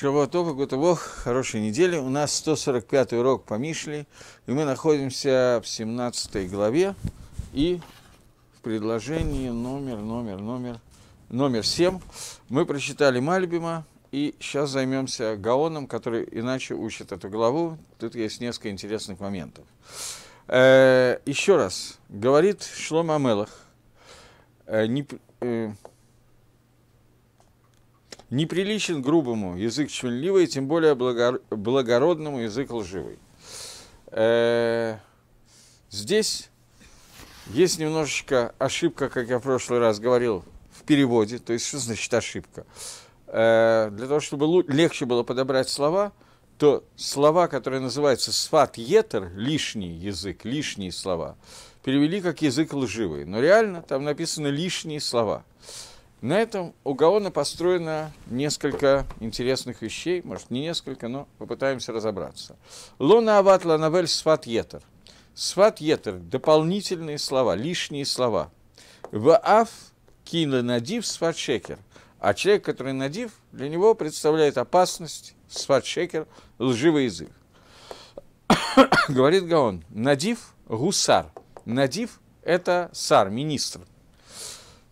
Шавуатов, Гутовох, хорошей недели. У нас 145 урок по Мишле, и мы находимся в 17 главе и в предложении номер, номер, номер, номер 7. Мы прочитали Мальбима, и сейчас займемся Гаоном, который иначе учит эту главу. Тут есть несколько интересных моментов. Э, еще раз, говорит Шлома Амелах, э, не, э, неприличен грубому язык чванливый, тем более благородному язык лживый. Э, здесь есть немножечко ошибка, как я в прошлый раз говорил, в переводе. То есть, что значит ошибка? Э, для того, чтобы легче было подобрать слова, то слова, которые называются сват етер, лишний язык, лишние слова, перевели как язык лживый. Но реально там написано лишние слова. На этом у Гаона построено несколько интересных вещей, может, не несколько, но попытаемся разобраться. Лона Ават Ланавель Сват Етер. Сват Етер – дополнительные слова, лишние слова. Ваав Кина Надив Сват Шекер. А человек, который надив, для него представляет опасность, сват шекер, лживый язык. Говорит Гаон, надив – гусар. Надив – это сар, министр.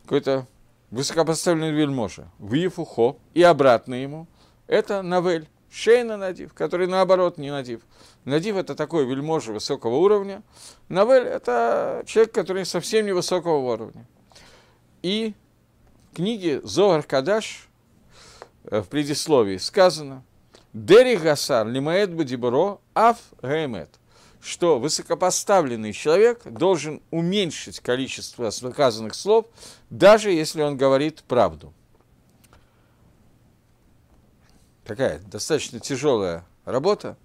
Какой-то высокопоставленный вельможа, Вифу, Хоп, и обратно ему, это Навель, Шейна Надив, который наоборот не Надив. Надив – это такой вельможа высокого уровня. Навель – это человек, который совсем не высокого уровня. И в книге Зоар Кадаш э, в предисловии сказано «Дери Гасан лимаэт бадибро аф гэмет» – что высокопоставленный человек должен уменьшить количество сказанных слов, даже если он говорит правду. Такая достаточно тяжелая работа,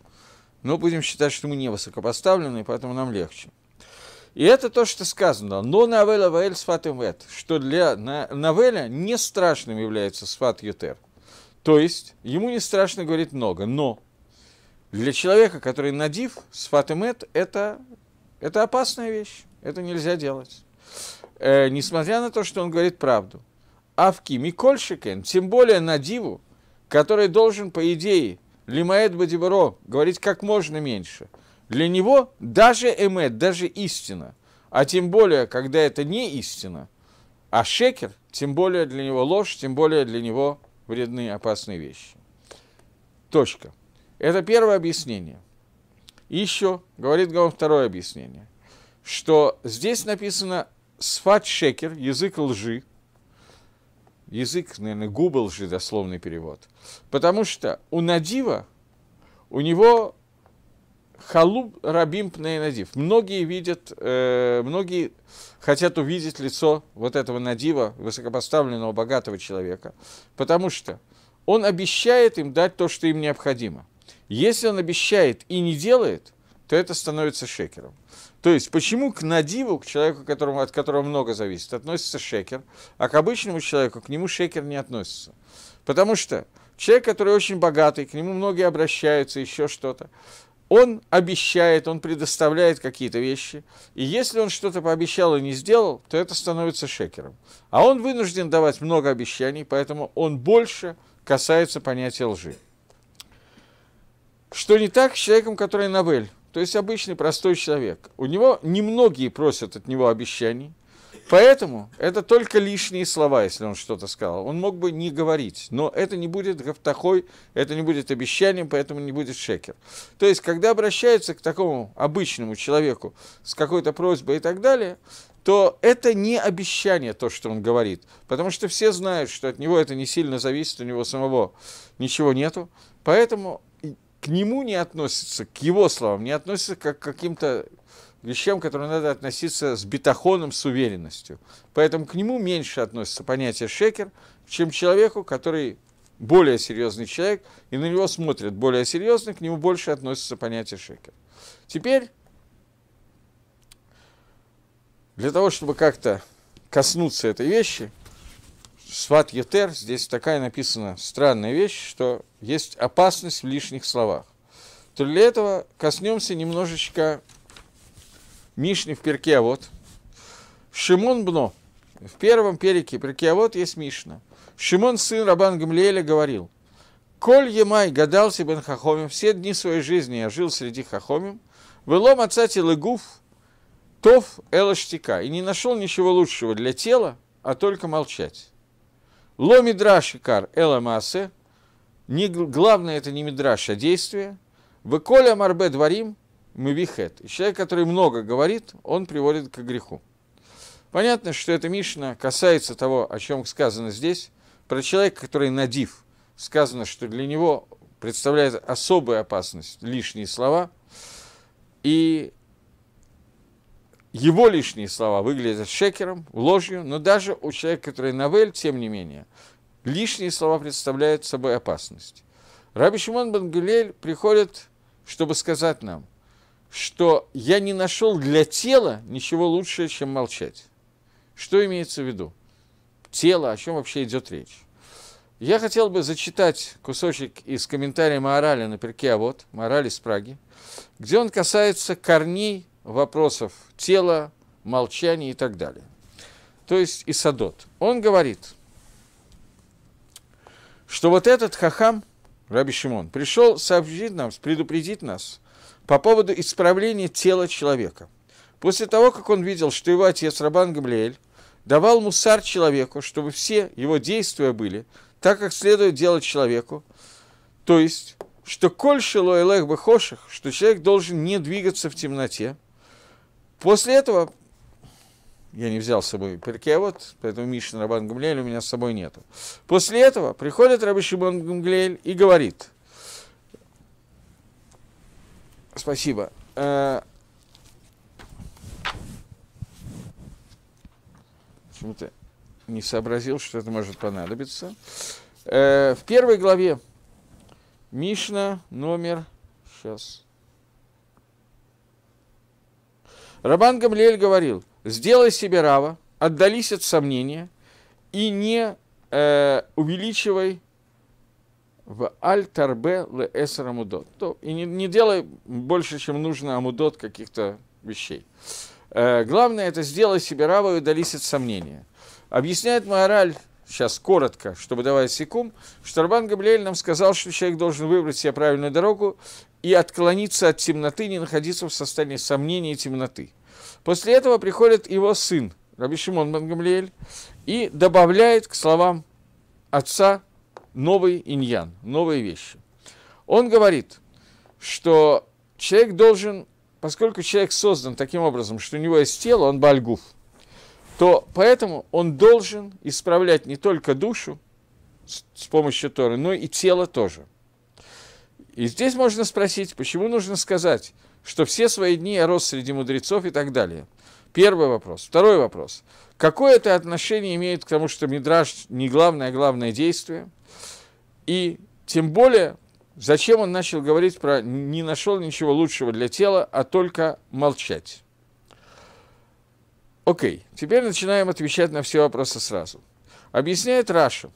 но будем считать, что мы не высокопоставленные, поэтому нам легче. И это то, что сказано. Но навела ваэль сфат вет, что для навеля не страшным является сфат ютер. То есть, ему не страшно говорить много, но для человека, который надив, сфатемет, это, это опасная вещь. Это нельзя делать. Э, несмотря на то, что он говорит правду. А в Кими Кольшикен, тем более надиву, который должен, по идее, Лимаэт Бадибаро, говорить как можно меньше. Для него даже эмет, даже истина, а тем более, когда это не истина, а шекер, тем более для него ложь, тем более для него вредные, опасные вещи. Точка. Это первое объяснение. еще, говорит Гаон, второе объяснение, что здесь написано «сфат шекер», язык лжи, язык, наверное, губы лжи, дословный перевод, потому что у Надива, у него халуб рабим надив. Многие видят, э, многие хотят увидеть лицо вот этого надива, высокопоставленного богатого человека, потому что он обещает им дать то, что им необходимо. Если он обещает и не делает, то это становится шекером. То есть, почему к надиву, к человеку, которому, от которого много зависит, относится шекер, а к обычному человеку к нему шекер не относится? Потому что человек, который очень богатый, к нему многие обращаются, еще что-то, он обещает, он предоставляет какие-то вещи, и если он что-то пообещал и не сделал, то это становится шекером. А он вынужден давать много обещаний, поэтому он больше касается понятия лжи. Что не так с человеком, который Нобель? То есть обычный простой человек. У него немногие просят от него обещаний. Поэтому это только лишние слова, если он что-то сказал. Он мог бы не говорить, но это не будет гавтахой, это не будет обещанием, поэтому не будет шекер. То есть, когда обращаются к такому обычному человеку с какой-то просьбой и так далее, то это не обещание то, что он говорит, потому что все знают, что от него это не сильно зависит, у него самого ничего нету, поэтому к нему не относится, к его словам, не относится как к каким-то вещам, к которым надо относиться с бетахоном, с уверенностью. Поэтому к нему меньше относится понятие шекер, чем к человеку, который более серьезный человек, и на него смотрят более серьезно, к нему больше относится понятие шекер. Теперь, для того, чтобы как-то коснуться этой вещи – Сват Етер, здесь такая написана странная вещь, что есть опасность в лишних словах. То для этого коснемся немножечко Мишни в перке, а вот. Шимон Бно. В первом перике перке, а вот есть Мишна. Шимон, сын Рабан Гамлиэля, говорил, «Коль Емай гадал себе на Хахомим, все дни своей жизни я жил среди Хахомим, вылом отца телегуф, тов элаштика, и не нашел ничего лучшего для тела, а только молчать. Ло мидраши кар эла Не, главное это не мидраш, а действие. Выколя марбе дворим вихет. Человек, который много говорит, он приводит к греху. Понятно, что эта Мишна касается того, о чем сказано здесь, про человека, который надив. Сказано, что для него представляет особую опасность лишние слова. И его лишние слова выглядят шекером, ложью, но даже у человека, который новель, тем не менее, лишние слова представляют собой опасность. Раби Шимон Бангулель приходит, чтобы сказать нам, что я не нашел для тела ничего лучшее, чем молчать. Что имеется в виду? Тело, о чем вообще идет речь? Я хотел бы зачитать кусочек из комментария Маораля на перке «А вот», Маораль из Праги, где он касается корней вопросов тела, молчания и так далее. То есть Исадот. Он говорит, что вот этот хахам, Раби Шимон, пришел сообщить нам, предупредить нас по поводу исправления тела человека. После того, как он видел, что его отец Рабан Гамлиэль давал мусар человеку, чтобы все его действия были так, как следует делать человеку, то есть, что коль шило элех бы хоших, что человек должен не двигаться в темноте – После этого я не взял с собой перкевод, а поэтому Мишин Рабан Гамлель у меня с собой нету. После этого приходит Раби Шимон Гамлель и говорит, спасибо, э, почему-то не сообразил, что это может понадобиться. Э, в первой главе Мишна номер, сейчас, Рабан Гамлиэль говорил, сделай себе рава, отдались от сомнения и не э, увеличивай в аль-тарбе ле амудот. То, и не, не делай больше, чем нужно амудот каких-то вещей. Э, главное это сделай себе рава и отдались от сомнения. Объясняет мораль сейчас коротко, чтобы давать секунд, что Рабан Габриэль нам сказал, что человек должен выбрать себе правильную дорогу и отклониться от темноты, не находиться в состоянии сомнения и темноты. После этого приходит его сын, Раби Шимон Бен и добавляет к словам отца новый иньян, новые вещи. Он говорит, что человек должен, поскольку человек создан таким образом, что у него есть тело, он бальгуф – то поэтому он должен исправлять не только душу с помощью Торы, но и тело тоже. И здесь можно спросить, почему нужно сказать, что все свои дни я рос среди мудрецов и так далее. Первый вопрос. Второй вопрос. Какое это отношение имеет к тому, что Мидраж не главное, а главное действие? И тем более, зачем он начал говорить про «не нашел ничего лучшего для тела, а только молчать»? Окей, теперь начинаем отвечать на все вопросы сразу. Объясняет Раша.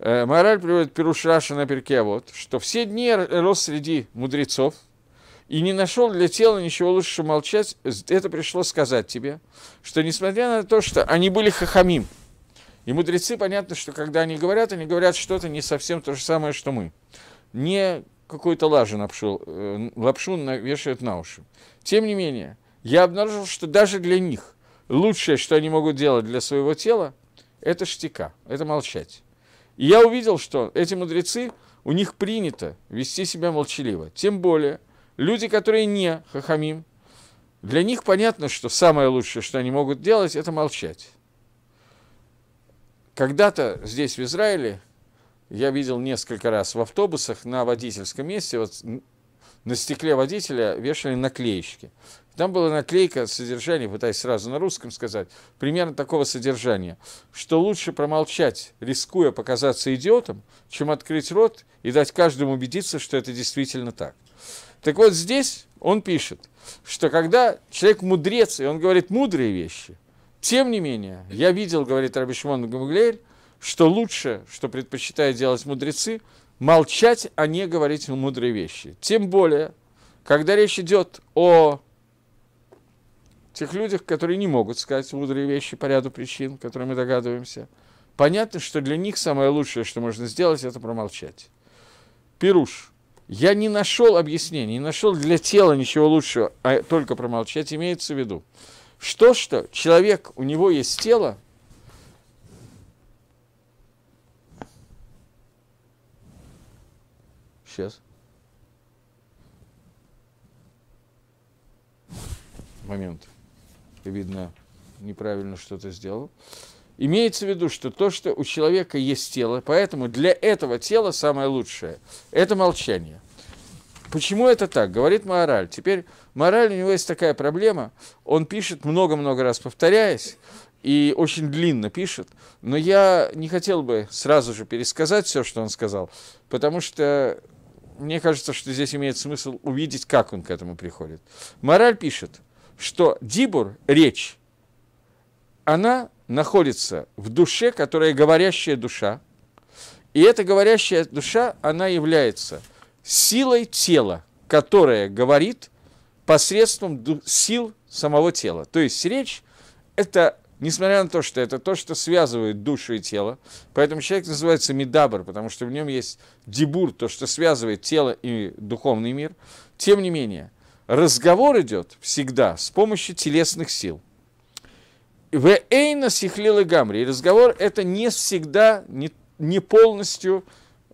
Э, Мораль приводит Пируш Раша на перке вот, что все дни рос среди мудрецов, и не нашел для тела ничего лучше, чем молчать, это пришло сказать тебе, что несмотря на то, что они были хахамим, и мудрецы, понятно, что когда они говорят, они говорят что-то не совсем то же самое, что мы. Не какую-то лажу напшил, э, лапшу навешают на уши. Тем не менее, я обнаружил, что даже для них лучшее, что они могут делать для своего тела, это штика, это молчать. И я увидел, что эти мудрецы, у них принято вести себя молчаливо. Тем более, люди, которые не хахамим, для них понятно, что самое лучшее, что они могут делать, это молчать. Когда-то здесь, в Израиле, я видел несколько раз в автобусах на водительском месте, вот на стекле водителя вешали наклеечки. Там была наклейка содержания, пытаясь сразу на русском сказать, примерно такого содержания, что лучше промолчать, рискуя показаться идиотом, чем открыть рот и дать каждому убедиться, что это действительно так. Так вот здесь он пишет, что когда человек мудрец, и он говорит мудрые вещи, тем не менее, я видел, говорит Рабишмон Гамаглеэль, что лучше, что предпочитают делать мудрецы, молчать, а не говорить мудрые вещи. Тем более, когда речь идет о тех людях, которые не могут сказать мудрые вещи по ряду причин, которые мы догадываемся, понятно, что для них самое лучшее, что можно сделать, это промолчать. Пируш. Я не нашел объяснений, не нашел для тела ничего лучшего, а только промолчать имеется в виду. Что, что человек, у него есть тело – Сейчас. Момент. Видно, неправильно что-то сделал. Имеется в виду, что то, что у человека есть тело, поэтому для этого тела самое лучшее – это молчание. Почему это так? Говорит Мораль. Теперь Мораль, у него есть такая проблема. Он пишет много-много раз, повторяясь, и очень длинно пишет. Но я не хотел бы сразу же пересказать все, что он сказал, потому что мне кажется, что здесь имеет смысл увидеть, как он к этому приходит. Мораль пишет, что дибур, речь, она находится в душе, которая говорящая душа. И эта говорящая душа, она является силой тела, которая говорит посредством сил самого тела. То есть речь – это Несмотря на то, что это то, что связывает душу и тело, поэтому человек называется медабр, потому что в нем есть дебур, то, что связывает тело и духовный мир. Тем не менее, разговор идет всегда с помощью телесных сил. В Эйна Сихлил Гамри. И разговор – это не всегда, не, не полностью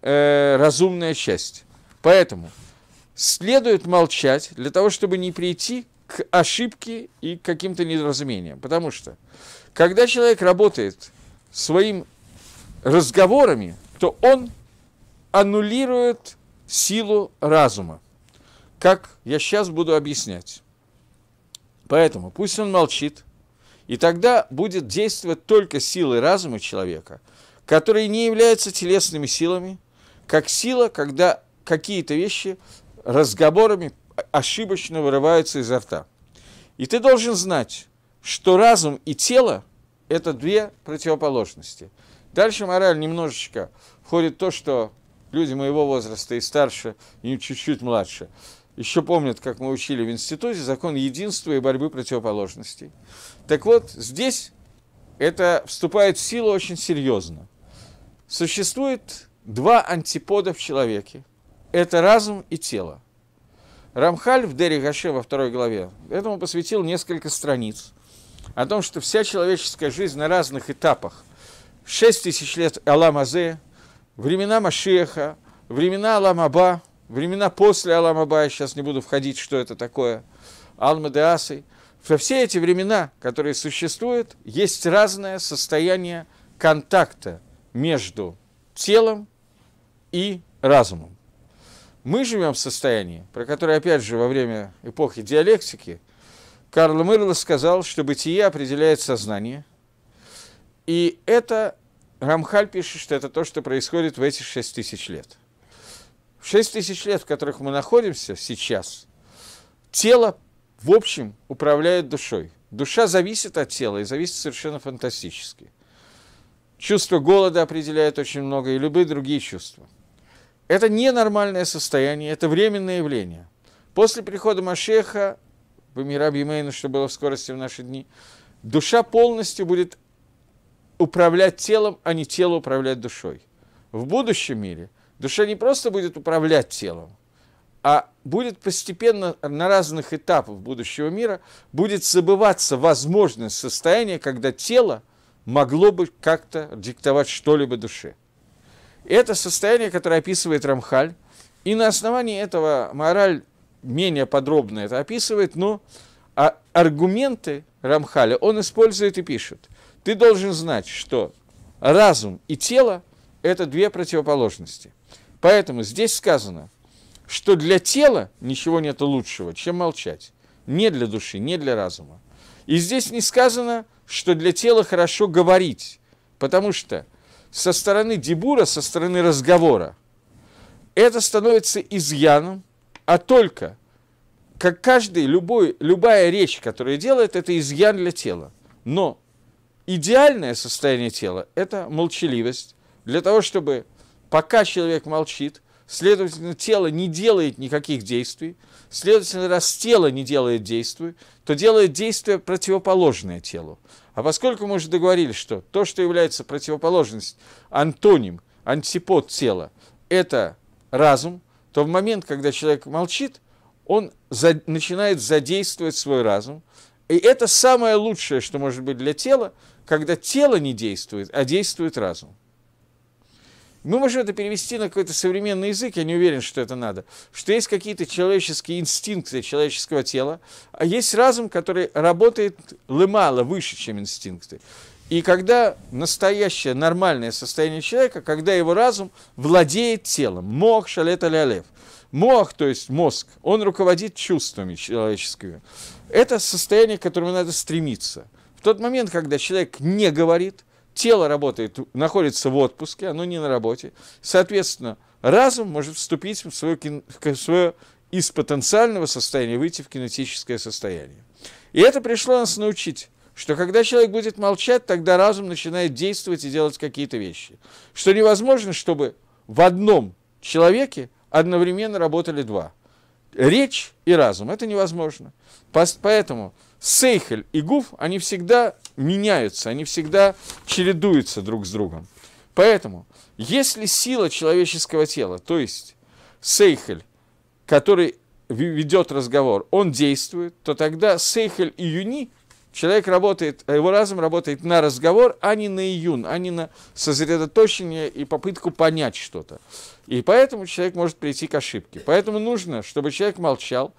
э, разумная часть. Поэтому следует молчать для того, чтобы не прийти к ошибке и к каким-то недоразумениям. Потому что когда человек работает своим разговорами, то он аннулирует силу разума, как я сейчас буду объяснять. Поэтому пусть он молчит, и тогда будет действовать только силы разума человека, которые не являются телесными силами, как сила, когда какие-то вещи разговорами ошибочно вырываются изо рта. И ты должен знать, что разум и тело это две противоположности. Дальше мораль немножечко входит то, что люди моего возраста и старше, и чуть-чуть младше, еще помнят, как мы учили в институте, закон единства и борьбы противоположностей. Так вот, здесь это вступает в силу очень серьезно. Существует два антипода в человеке. Это разум и тело. Рамхаль в Дере Гаше во второй главе этому посвятил несколько страниц – о том, что вся человеческая жизнь на разных этапах. шесть тысяч лет Аламазе, времена Машеха, времена Аламаба, времена после Аламаба, я сейчас не буду входить, что это такое, Алмадеасы. Во все эти времена, которые существуют, есть разное состояние контакта между телом и разумом. Мы живем в состоянии, про которое, опять же, во время эпохи диалектики Карл Мырло сказал, что бытие определяет сознание. И это, Рамхаль пишет, что это то, что происходит в эти шесть тысяч лет. В шесть тысяч лет, в которых мы находимся сейчас, тело, в общем, управляет душой. Душа зависит от тела и зависит совершенно фантастически. Чувство голода определяет очень много и любые другие чувства. Это ненормальное состояние, это временное явление. После прихода Машеха Бамира Бимейну, что было в скорости в наши дни, душа полностью будет управлять телом, а не тело управлять душой. В будущем мире душа не просто будет управлять телом, а будет постепенно на разных этапах будущего мира будет забываться возможность состояния, когда тело могло бы как-то диктовать что-либо душе. Это состояние, которое описывает Рамхаль, и на основании этого мораль менее подробно это описывает, но а аргументы Рамхали он использует и пишет. Ты должен знать, что разум и тело – это две противоположности. Поэтому здесь сказано, что для тела ничего нет лучшего, чем молчать. Не для души, не для разума. И здесь не сказано, что для тела хорошо говорить, потому что со стороны дебура, со стороны разговора, это становится изъяном а только, как каждый, любой, любая речь, которая делает, это изъян для тела. Но идеальное состояние тела – это молчаливость. Для того, чтобы пока человек молчит, следовательно, тело не делает никаких действий, следовательно, раз тело не делает действий, то делает действие противоположное телу. А поскольку мы уже договорились, что то, что является противоположность, антоним, антипод тела, это разум – то в момент, когда человек молчит, он за, начинает задействовать свой разум. И это самое лучшее, что может быть для тела, когда тело не действует, а действует разум. Мы можем это перевести на какой-то современный язык, я не уверен, что это надо, что есть какие-то человеческие инстинкты человеческого тела, а есть разум, который работает лымало, выше, чем инстинкты. И когда настоящее нормальное состояние человека, когда его разум владеет телом, мог шалет алялев, мох, то есть мозг, он руководит чувствами человеческими. Это состояние, к которому надо стремиться. В тот момент, когда человек не говорит, тело работает, находится в отпуске, оно не на работе, соответственно, разум может вступить в свое, в свое из потенциального состояния выйти в кинетическое состояние. И это пришло нас научить что когда человек будет молчать, тогда разум начинает действовать и делать какие-то вещи. Что невозможно, чтобы в одном человеке одновременно работали два. Речь и разум. Это невозможно. Поэтому Сейхель и Гуф, они всегда меняются, они всегда чередуются друг с другом. Поэтому, если сила человеческого тела, то есть Сейхель, который ведет разговор, он действует, то тогда Сейхель и Юни – Человек работает, а его разум работает на разговор, а не на июн, а не на сосредоточение и попытку понять что-то. И поэтому человек может прийти к ошибке. Поэтому нужно, чтобы человек молчал,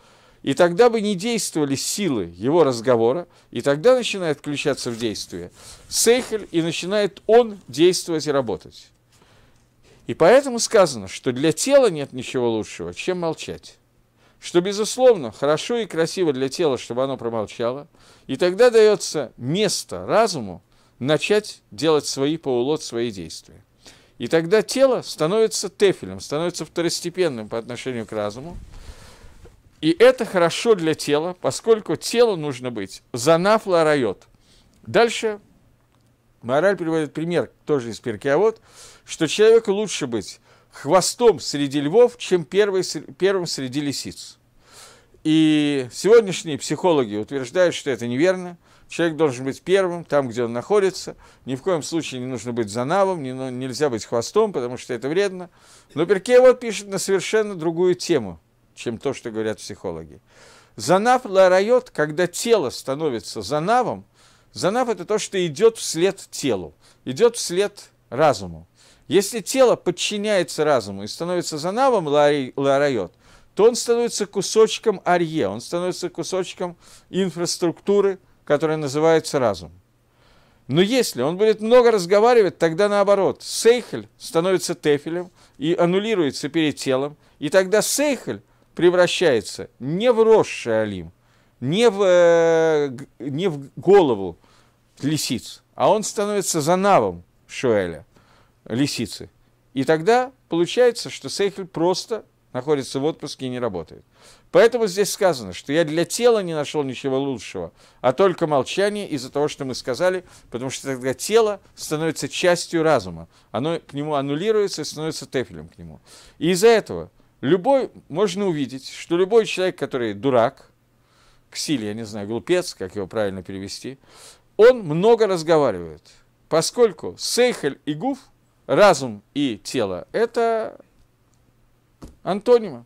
и тогда бы не действовали силы его разговора, и тогда начинает включаться в действие Сейхель, и начинает он действовать и работать. И поэтому сказано, что для тела нет ничего лучшего, чем молчать что, безусловно, хорошо и красиво для тела, чтобы оно промолчало, и тогда дается место разуму начать делать свои паулот, свои действия. И тогда тело становится тефелем, становится второстепенным по отношению к разуму. И это хорошо для тела, поскольку телу нужно быть занафла райот. Дальше Мораль приводит пример, тоже из Перкиавод, что человеку лучше быть хвостом среди львов, чем первый, первым среди лисиц. И сегодняшние психологи утверждают, что это неверно. Человек должен быть первым, там, где он находится. Ни в коем случае не нужно быть занавом, не, ну, нельзя быть хвостом, потому что это вредно. Но Перке вот пишет на совершенно другую тему, чем то, что говорят психологи. Занав ларайот, когда тело становится занавом, занав – это то, что идет вслед телу, идет вслед разуму. Если тело подчиняется разуму и становится занавом ларайот, то он становится кусочком арье, он становится кусочком инфраструктуры, которая называется разум. Но если он будет много разговаривать, тогда наоборот, сейхель становится тефелем и аннулируется перед телом, и тогда сейхель превращается не в росший алим, не в, э, не в голову лисиц, а он становится занавом Шуэля, лисицы. И тогда получается, что Сейхель просто находится в отпуске и не работает. Поэтому здесь сказано, что я для тела не нашел ничего лучшего, а только молчание из-за того, что мы сказали, потому что тогда тело становится частью разума. Оно к нему аннулируется и становится тефелем к нему. И из-за этого любой, можно увидеть, что любой человек, который дурак, ксиль, я не знаю, глупец, как его правильно перевести, он много разговаривает, поскольку сейхель и гуф, разум и тело – это антонима.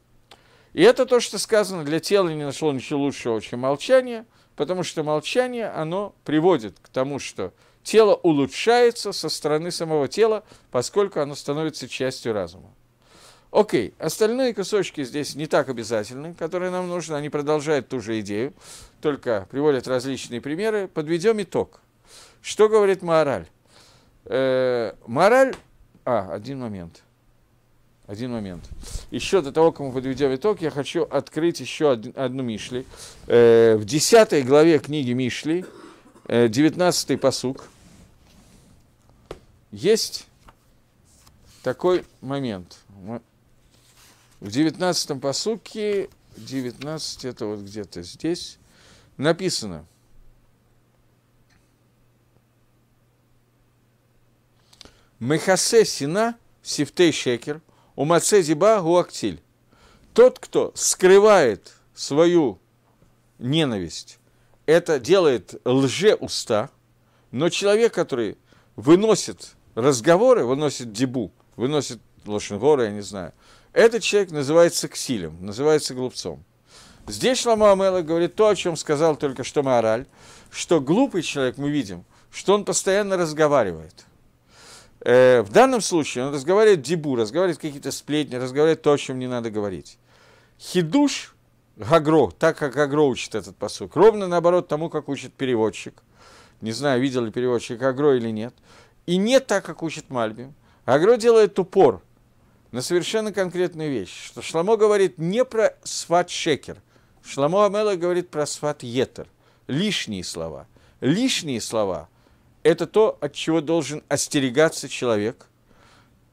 И это то, что сказано, для тела не нашло ничего лучшего, чем молчание, потому что молчание, оно приводит к тому, что тело улучшается со стороны самого тела, поскольку оно становится частью разума. Окей, okay. остальные кусочки здесь не так обязательны, которые нам нужны, они продолжают ту же идею, только приводят различные примеры. Подведем итог. Что говорит мораль? Э, мораль... А, один момент – один момент. Еще до того, как мы подведем итог, я хочу открыть еще од- одну Мишли. Э, в десятой главе книги Мишли, э, девятнадцатый посук, есть такой момент. В девятнадцатом посуке, девятнадцать это вот где-то здесь, написано. Мехасе сина сифтей шекер – у Мацезиба Гуактиль. Тот, кто скрывает свою ненависть, это делает уста. но человек, который выносит разговоры, выносит дебу, выносит лошенгора, я не знаю, этот человек называется ксилем, называется глупцом. Здесь Шламу Амела говорит то, о чем сказал только что Маораль, что глупый человек, мы видим, что он постоянно разговаривает – Э, в данном случае он разговаривает дебу, разговаривает какие-то сплетни, разговаривает то, о чем не надо говорить. Хидуш Гагро, так как Гагро учит этот посук, ровно наоборот тому, как учит переводчик. Не знаю, видел ли переводчик Гагро или нет. И не так, как учит Мальбим. Гагро делает упор на совершенно конкретную вещь, что Шламо говорит не про сват шекер, Шламо Амела говорит про сват етер, лишние слова. Лишние слова – это то, от чего должен остерегаться человек.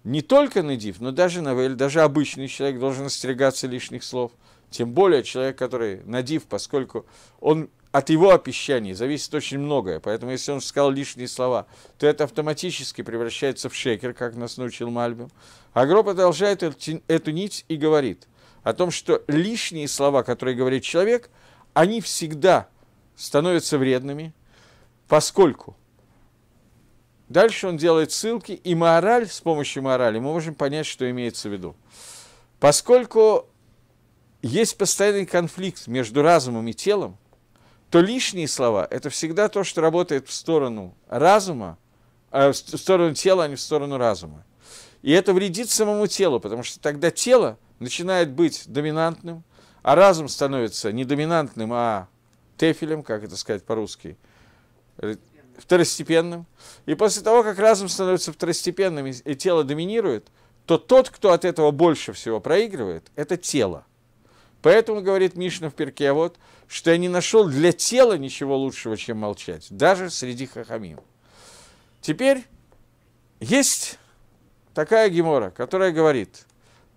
Не только надив, но даже новель, даже обычный человек должен остерегаться лишних слов. Тем более человек, который надив, поскольку он от его обещаний зависит очень многое. Поэтому если он сказал лишние слова, то это автоматически превращается в шекер, как нас научил Мальбим. Агро продолжает эту нить и говорит о том, что лишние слова, которые говорит человек, они всегда становятся вредными, поскольку Дальше он делает ссылки, и мораль, с помощью морали мы можем понять, что имеется в виду. Поскольку есть постоянный конфликт между разумом и телом, то лишние слова – это всегда то, что работает в сторону разума, э, в сторону тела, а не в сторону разума. И это вредит самому телу, потому что тогда тело начинает быть доминантным, а разум становится не доминантным, а тефелем, как это сказать по-русски, э, второстепенным. И после того, как разум становится второстепенным и тело доминирует, то тот, кто от этого больше всего проигрывает, это тело. Поэтому, говорит Мишна в перке, а вот, что я не нашел для тела ничего лучшего, чем молчать, даже среди хахамим. Теперь есть такая гемора, которая говорит,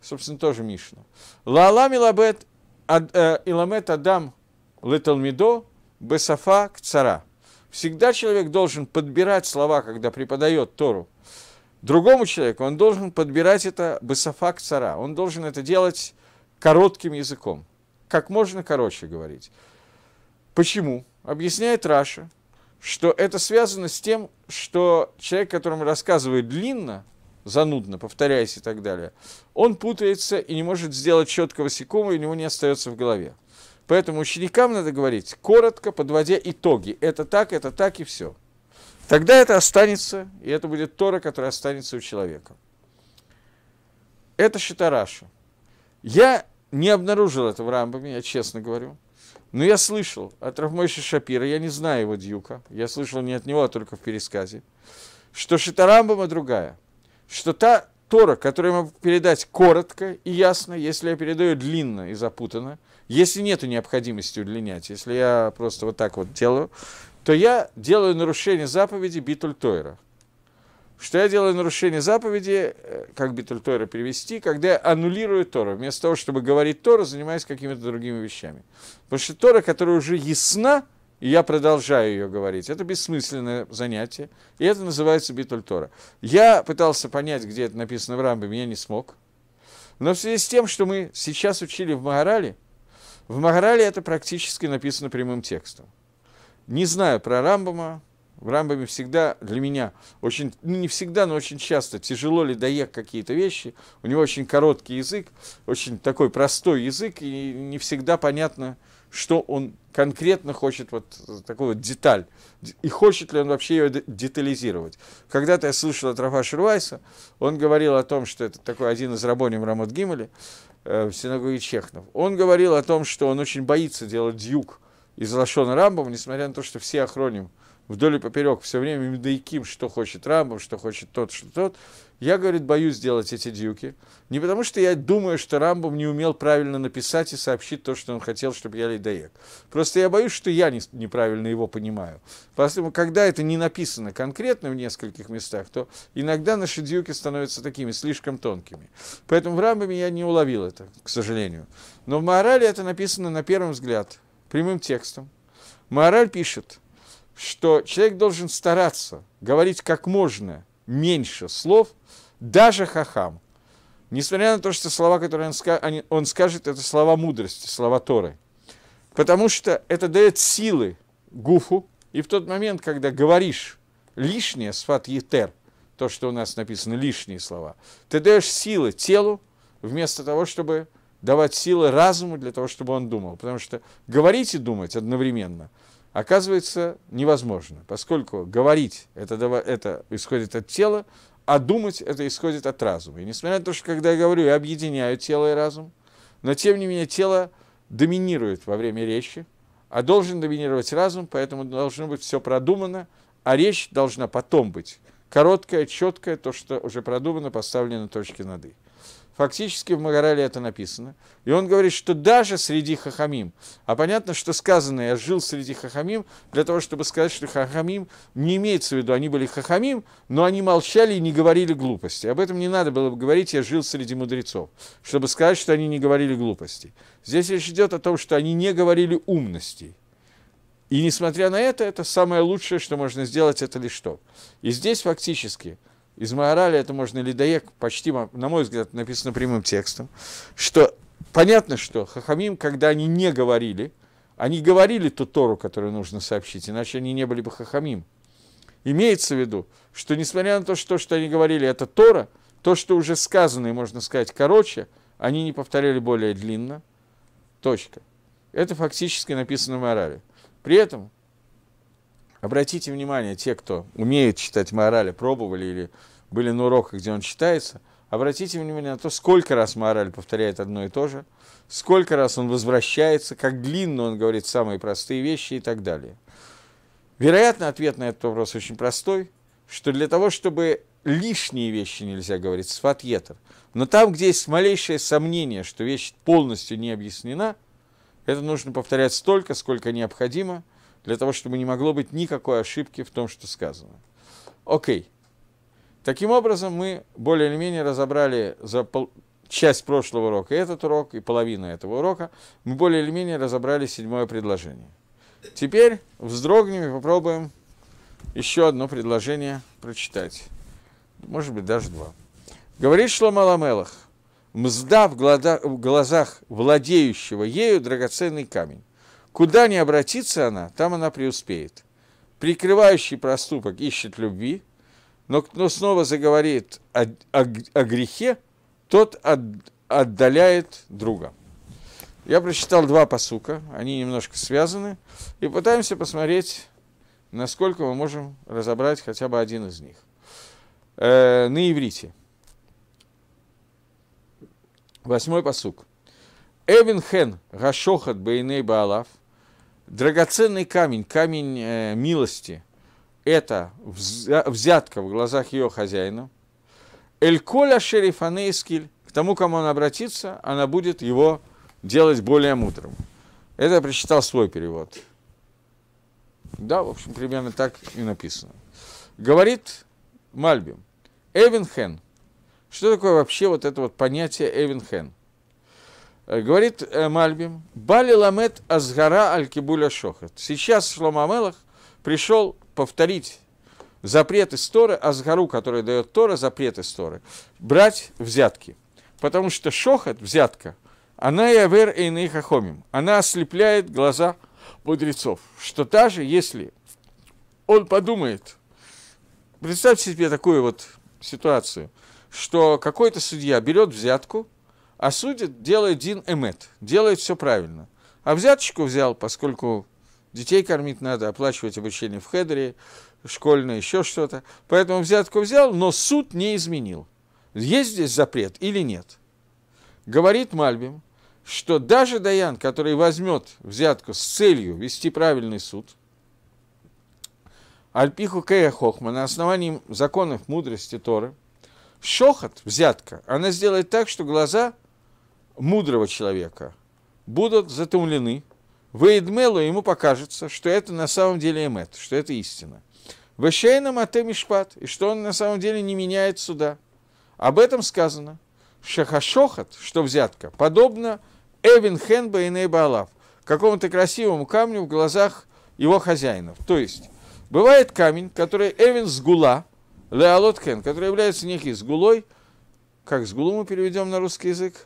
собственно, тоже Мишна. Лалам илабет, э, иламет адам леталмидо бесафа цара Всегда человек должен подбирать слова, когда преподает Тору. Другому человеку он должен подбирать это басафак цара. Он должен это делать коротким языком. Как можно короче говорить. Почему? Объясняет Раша, что это связано с тем, что человек, которому рассказывает длинно, занудно, повторяясь и так далее, он путается и не может сделать четкого секума, и у него не остается в голове. Поэтому ученикам надо говорить коротко, подводя итоги. Это так, это так и все. Тогда это останется, и это будет Тора, которая останется у человека. Это Шитараша. Я не обнаружил это в Рамбаме, я честно говорю. Но я слышал от Равмойши Шапира, я не знаю его дюка, я слышал не от него, а только в пересказе, что Шитарамбама другая, что та Тора, которую я могу передать коротко и ясно, если я передаю длинно и запутанно, если нет необходимости удлинять, если я просто вот так вот делаю, то я делаю нарушение заповеди Битуль Тойра. Что я делаю нарушение заповеди, э, как Битуль Тойра перевести, когда я аннулирую Тора. Вместо того, чтобы говорить Тора, занимаюсь какими-то другими вещами. Потому что Тора, которая уже ясна, и я продолжаю ее говорить. Это бессмысленное занятие, и это называется битуль Тора. Я пытался понять, где это написано в Рамбе, я не смог. Но в связи с тем, что мы сейчас учили в Магарале, в Магарале это практически написано прямым текстом. Не знаю про Рамбама, в Рамбаме всегда для меня очень, ну не всегда, но очень часто тяжело ли доехать какие-то вещи. У него очень короткий язык, очень такой простой язык, и не всегда понятно, что он конкретно хочет, вот э, такую вот деталь, и хочет ли он вообще ее детализировать. Когда-то я слышал от Рафа Шервайса, он говорил о том, что это такой один из рабоним Рамот Гимали, э, в синагоге Чехнов. Он говорил о том, что он очень боится делать дюк из Лашона Рамбова, несмотря на то, что все охроним – вдоль и поперек все время Медаиким, что хочет Рамбам, что хочет тот, что тот. Я, говорит, боюсь делать эти дюки. Не потому, что я думаю, что Рамбам не умел правильно написать и сообщить то, что он хотел, чтобы я лейдоек Просто я боюсь, что я не, неправильно его понимаю. Поэтому, когда это не написано конкретно в нескольких местах, то иногда наши дюки становятся такими, слишком тонкими. Поэтому в Рамбаме я не уловил это, к сожалению. Но в Морале это написано на первый взгляд, прямым текстом. Мораль пишет – что человек должен стараться говорить как можно меньше слов, даже хахам. Несмотря на то, что слова, которые он, скажет, это слова мудрости, слова Торы. Потому что это дает силы гуфу, и в тот момент, когда говоришь лишнее, сват етер, то, что у нас написано, лишние слова, ты даешь силы телу, вместо того, чтобы давать силы разуму для того, чтобы он думал. Потому что говорить и думать одновременно – оказывается невозможно, поскольку говорить это, это исходит от тела, а думать это исходит от разума. И несмотря на то, что когда я говорю, я объединяю тело и разум, но тем не менее тело доминирует во время речи, а должен доминировать разум, поэтому должно быть все продумано, а речь должна потом быть короткая, четкая, то, что уже продумано, поставлено точки над «и». Фактически в Магарале это написано. И он говорит, что даже среди хахамим, а понятно, что сказано, я жил среди хахамим, для того, чтобы сказать, что хахамим не имеется в виду, они были хахамим, но они молчали и не говорили глупости. Об этом не надо было бы говорить, я жил среди мудрецов, чтобы сказать, что они не говорили глупостей. Здесь речь идет о том, что они не говорили умностей. И несмотря на это, это самое лучшее, что можно сделать, это лишь то. И здесь фактически – из Маораля это можно Ледоек, почти, на мой взгляд, написано прямым текстом, что понятно, что Хахамим, когда они не говорили, они говорили ту Тору, которую нужно сообщить, иначе они не были бы Хахамим. Имеется в виду, что несмотря на то, что, что они говорили, это Тора, то, что уже сказано и можно сказать короче, они не повторяли более длинно. Точка. Это фактически написано в Морале. При этом Обратите внимание, те, кто умеет читать морали, пробовали или были на уроках, где он читается, обратите внимание на то, сколько раз мораль повторяет одно и то же, сколько раз он возвращается, как длинно он говорит самые простые вещи и так далее. Вероятно, ответ на этот вопрос очень простой, что для того, чтобы лишние вещи нельзя говорить, сватьетер. Но там, где есть малейшее сомнение, что вещь полностью не объяснена, это нужно повторять столько, сколько необходимо, для того, чтобы не могло быть никакой ошибки в том, что сказано. Окей. Таким образом, мы более или менее разобрали за пол... часть прошлого урока этот урок и половину этого урока. Мы более или менее разобрали седьмое предложение. Теперь вздрогнем и попробуем еще одно предложение прочитать. Может быть, даже два. Говорит Шлома Ламелах, мзда в глазах владеющего ею драгоценный камень. Куда ни обратится она, там она преуспеет. Прикрывающий проступок ищет любви, но но снова заговорит о, о, о грехе, тот от, отдаляет друга. Я прочитал два посука, они немножко связаны, и пытаемся посмотреть, насколько мы можем разобрать хотя бы один из них. Э, на иврите. Восьмой посук. Эвин хен гашохат бейней баалав – Драгоценный камень, камень э, милости, это взятка в глазах ее хозяина. Эль коля шерифанейскиль, к тому, кому он обратится, она будет его делать более мудрым. Это я прочитал свой перевод. Да, в общем, примерно так и написано. Говорит Мальбим, Эвенхен. Что такое вообще вот это вот понятие Эвенхен? Э, говорит э, Мальбим, Бали Ламет Азгара аль Шохат. Сейчас Шлома Амелах пришел повторить запрет из Торы, Азгару, который дает Тора, запрет из Торы, брать взятки. Потому что шохот, взятка, она и авер и хахомим, она ослепляет глаза мудрецов, что даже если он подумает, представьте себе такую вот ситуацию, что какой-то судья берет взятку – а судит, делает Дин Эмет, делает все правильно. А взяточку взял, поскольку детей кормить надо, оплачивать обучение в хедере, школьное, еще что-то. Поэтому взятку взял, но суд не изменил. Есть здесь запрет или нет? Говорит Мальбим, что даже Даян, который возьмет взятку с целью вести правильный суд, Альпиху Кея Хохма на основании законов мудрости Торы, шохот, взятка, она сделает так, что глаза мудрого человека будут затумлены. Вейдмелу ему покажется, что это на самом деле эмет, что это истина. Вещейна Мате Мишпат, и что он на самом деле не меняет суда. Об этом сказано. Шахашохат, что взятка, подобно Эвин Хенба и Нейбалав, какому-то красивому камню в глазах его хозяинов. То есть, бывает камень, который Эвин Сгула, Леолот Хен, который является некий Сгулой, как Сгулу мы переведем на русский язык?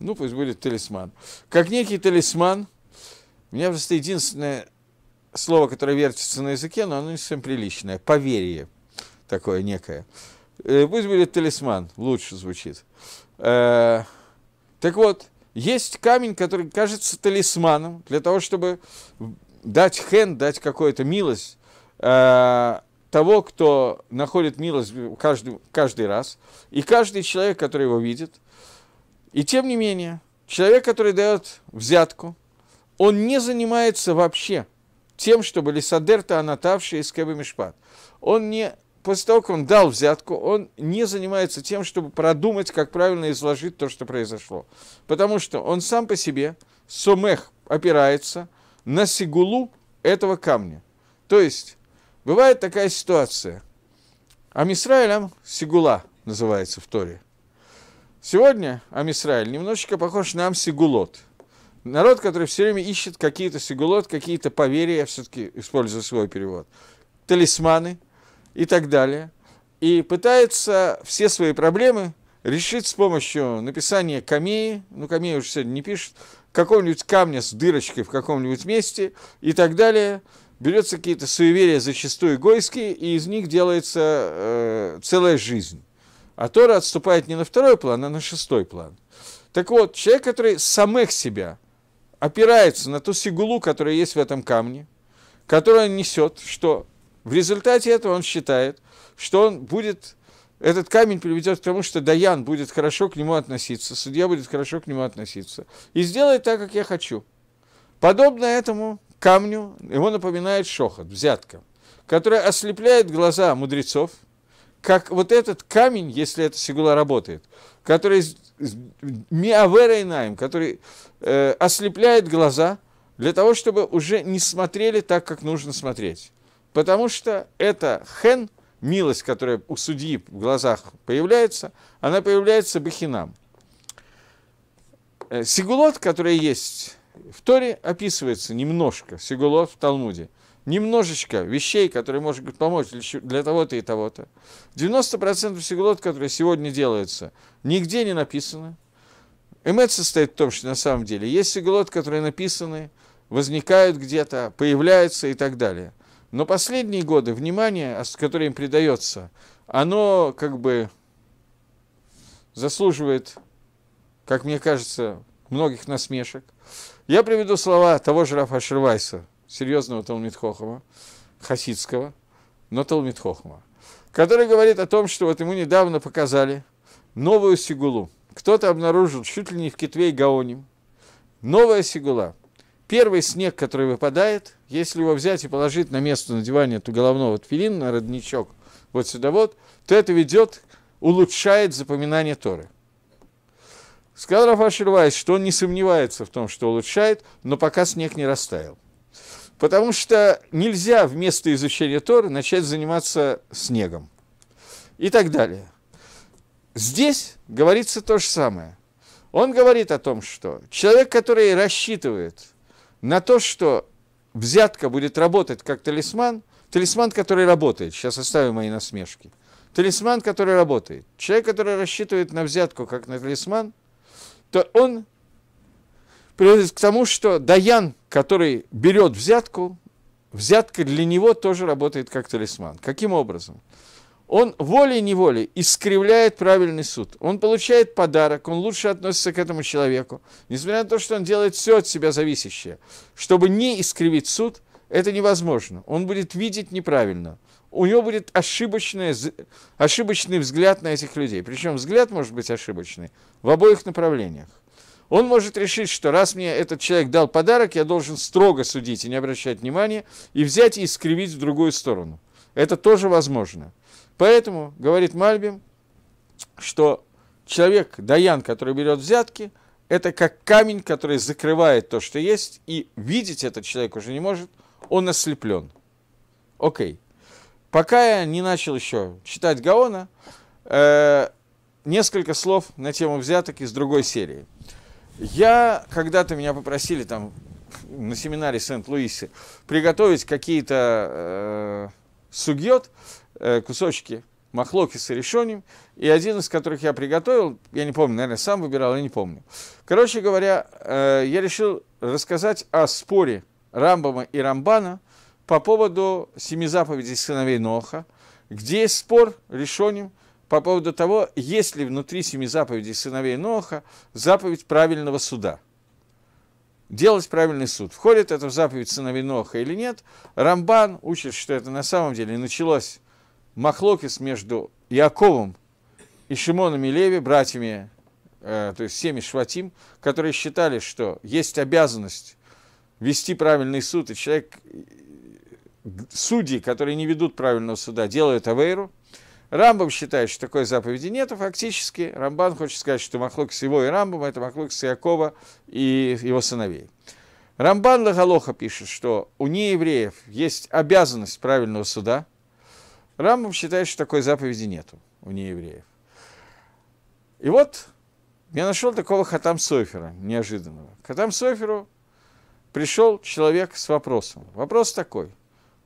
Ну, пусть будет талисман. Как некий талисман, у меня просто единственное слово, которое вертится на языке, но оно не совсем приличное. Поверие такое некое. Э, пусть будет талисман, лучше звучит. Э, так вот, есть камень, который кажется талисманом для того, чтобы дать хен, дать какую-то милость э, того, кто находит милость каждый, каждый раз, и каждый человек, который его видит – и тем не менее, человек, который дает взятку, он не занимается вообще тем, чтобы Лисадерта Анатавши из Скебе Мишпат. Он не, после того, как он дал взятку, он не занимается тем, чтобы продумать, как правильно изложить то, что произошло. Потому что он сам по себе, сомех, опирается на сигулу этого камня. То есть, бывает такая ситуация. А Амисраилям сигула называется в Торе – Сегодня Амисраиль немножечко похож на Амсигулот. Народ, который все время ищет какие-то сигулот, какие-то поверья, я все-таки использую свой перевод, талисманы и так далее. И пытается все свои проблемы решить с помощью написания камеи, ну, камеи уже сегодня не пишет, какого-нибудь камня с дырочкой в каком-нибудь месте и так далее. Берется какие-то суеверия, зачастую гойские, и из них делается э, целая жизнь. А Тора отступает не на второй план, а на шестой план. Так вот, человек, который самых себя опирается на ту сигулу, которая есть в этом камне, которую он несет, что в результате этого он считает, что он будет, этот камень приведет к тому, что Даян будет хорошо к нему относиться, судья будет хорошо к нему относиться, и сделает так, как я хочу. Подобно этому камню его напоминает шохот, взятка, которая ослепляет глаза мудрецов – как вот этот камень, если эта сигула работает, который миаверейнаем, который э, ослепляет глаза для того, чтобы уже не смотрели так, как нужно смотреть. Потому что это хен, милость, которая у судьи в глазах появляется, она появляется бахинам. Э, сигулот, который есть в Торе, описывается немножко, сигулот в Талмуде – немножечко вещей, которые могут помочь для того-то и того-то. 90% всеглот, которые сегодня делаются, нигде не написано. Эмет состоит в том, что на самом деле есть всеглот, которые написаны, возникают где-то, появляются и так далее. Но последние годы внимание, а, которое им придается, оно как бы заслуживает, как мне кажется, многих насмешек. Я приведу слова того же Рафа Шервайса – серьезного Талмитхохова, хасидского, но Талмитхохова, который говорит о том, что вот ему недавно показали новую сигулу. Кто-то обнаружил, чуть ли не в Китве и Гаоне, новая сигула. Первый снег, который выпадает, если его взять и положить на место надевания эту головного тфилин, на родничок, вот сюда вот, то это ведет, улучшает запоминание Торы. Сказал Рафаш что он не сомневается в том, что улучшает, но пока снег не растаял. Потому что нельзя вместо изучения Торы начать заниматься снегом и так далее. Здесь говорится то же самое. Он говорит о том, что человек, который рассчитывает на то, что взятка будет работать как талисман, талисман, который работает, сейчас оставим мои насмешки, талисман, который работает, человек, который рассчитывает на взятку как на талисман, то он приводит к тому, что Даян – который берет взятку, взятка для него тоже работает как талисман. Каким образом? Он волей-неволей искривляет правильный суд. Он получает подарок, он лучше относится к этому человеку. Несмотря на то, что он делает все от себя зависящее. Чтобы не искривить суд, это невозможно. Он будет видеть неправильно. У него будет ошибочный ошибочный взгляд на этих людей. Причем взгляд может быть ошибочный в обоих направлениях. Он может решить, что раз мне этот человек дал подарок, я должен строго судить и не обращать внимания, и взять и искривить в другую сторону. Это тоже возможно. Поэтому, говорит Мальбим, что человек, Даян, который берет взятки, это как камень, который закрывает то, что есть, и видеть этот человек уже не может, он ослеплен. Окей. Okay. Пока я не начал еще читать Гаона, э, несколько слов на тему взяток из другой серии. Я, когда-то меня попросили там на семинаре Сент-Луисе приготовить какие-то э, сугьет, э, кусочки махлоки с решением, и один из которых я приготовил, я не помню, наверное, сам выбирал, я не помню. Короче говоря, э, я решил рассказать о споре Рамбама и Рамбана по поводу семи заповедей сыновей Ноха, где есть спор решением, по поводу того, есть ли внутри семи заповедей сыновей Ноха заповедь правильного суда. Делать правильный суд. Входит это в заповедь сыновей Ноха или нет? Рамбан учит, что это на самом деле началось махлокис между Яковом и Шимоном и Леви, братьями, э, то есть всеми Шватим, которые считали, что есть обязанность вести правильный суд, и человек, э, судьи, которые не ведут правильного суда, делают авейру – Рамбам считает, что такой заповеди нету фактически. Рамбан хочет сказать, что махлок с его и Рамбам – это махлок с Якова и его сыновей. Рамбан Лагалоха пишет, что у неевреев есть обязанность правильного суда. Рамбам считает, что такой заповеди нету у неевреев. И вот я нашел такого Хатам Софера, неожиданного. К Хатам Соферу пришел человек с вопросом. Вопрос такой.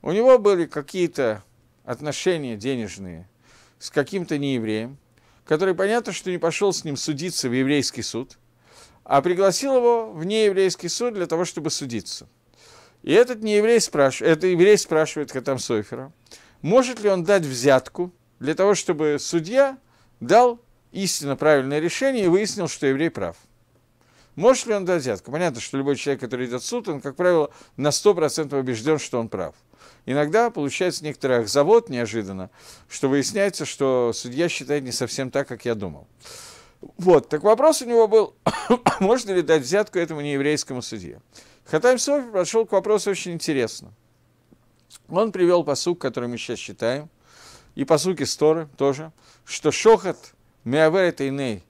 У него были какие-то отношения денежные – с каким-то неевреем, который, понятно, что не пошел с ним судиться в еврейский суд, а пригласил его в нееврейский суд для того, чтобы судиться. И этот нееврей спрашивает, это еврей спрашивает Хатам Сойфера, может ли он дать взятку для того, чтобы судья дал истинно правильное решение и выяснил, что еврей прав. Может ли он дать взятку? Понятно, что любой человек, который идет в суд, он, как правило, на 100% убежден, что он прав. Иногда получается некоторый завод неожиданно, что выясняется, что судья считает не совсем так, как я думал. Вот, так вопрос у него был, можно ли дать взятку этому нееврейскому судье. Хатайм Софи прошел к вопросу очень интересно. Он привел посук, который мы сейчас читаем, и посук Исторы тоже, что шохот меаверет иней